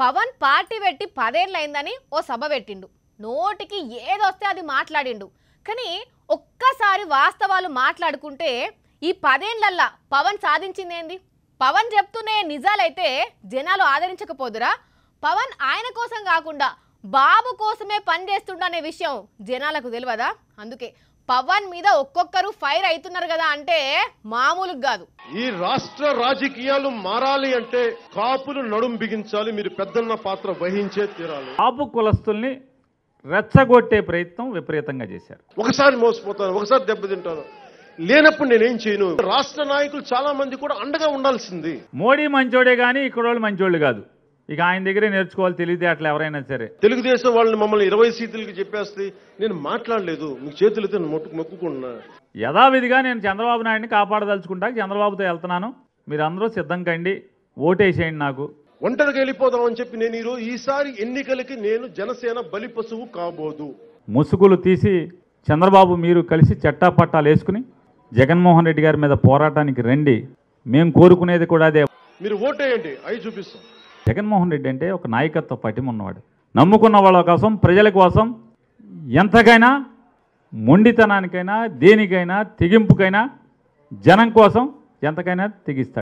Pawan party పెట్టి పదేళ్ళైందని ఓ సభ పెట్టిండు నోటికి ఏదొస్తే అది మాట్లాడిండు కానీ ఒక్కసారి వాస్తవాలు మాట్లాడుకుంటే ఈ పదేళ్లల్లా పవన్ సాధించిందేంది పవన్ చెప్తూనే నిజాలైతే జనాలు ఆదరించకపోదురా పవన్ ఆయన కోసం కాకుండా బాబు కోసమే పనిచేస్తుండనే విషయం జనాలకు తెలియదా అందుకే పవన్ మీద ఒక్కొక్కరు ఫైర్ అవుతున్నారు కదా అంటే మామూలు కాదు ఈ రాష్ట్ర రాజకీయాలు మారాలి అంటే కాపులు నడుం బిగించాలి మీరు పెద్దన్న పాత్ర వహించే తీరాలి కాపు కులస్తుల్ని రెచ్చగొట్టే ప్రయత్నం విపరీతంగా చేశారు ఒకసారి మోసపోతాను ఒకసారి దెబ్బతింటాను లేనప్పుడు నేనేం చేయను రాష్ట్ర నాయకులు చాలా మంది కూడా అండగా ఉండాల్సింది మోడీ మంచోడే కానీ ఇక్కడ వాళ్ళు మంచోళ్ళు కాదు ఇక ఆయన దగ్గరే నేర్చుకోవాలి అట్లా ఎవరైనా సరే తెలుగుదేశం వాళ్ళని మమ్మల్ని ఇరవై సీట్లకి చెప్పేస్తే నేను మాట్లాడలేదు మీకు చేతులతో మొట్టుకు మొక్కుకున్నా యథావిధిగా నేను చంద్రబాబు నాయుడిని కాపాడదలుచుకుంటా చంద్రబాబుతో వెళ్తున్నాను మీరందరూ సిద్ధం కండి ఓటేసేయండి నాకు ఒంటరిగా వెళ్ళిపోదాం అని చెప్పి నేను ఈరోజు ఈసారి ఎన్నికలకి నేను జనసేన బలి పశువు కాబోదు ముసుగులు తీసి చంద్రబాబు మీరు కలిసి చట్టాపట్టాలు వేసుకుని జగన్మోహన్ రెడ్డి గారి మీద పోరాటానికి రండి మేము కోరుకునేది కూడా అదే మీరు ఓటేయండి అవి చూపిస్తాం జగన్మోహన్ రెడ్డి అంటే ఒక నాయకత్వ పటిమ ఉన్నవాడు నమ్ముకున్న వాళ్ళ కోసం ప్రజల కోసం ఎంతకైనా మొండితనానికైనా దేనికైనా తెగింపుకైనా జనం కోసం ఎంతకైనా తెగిస్తాడు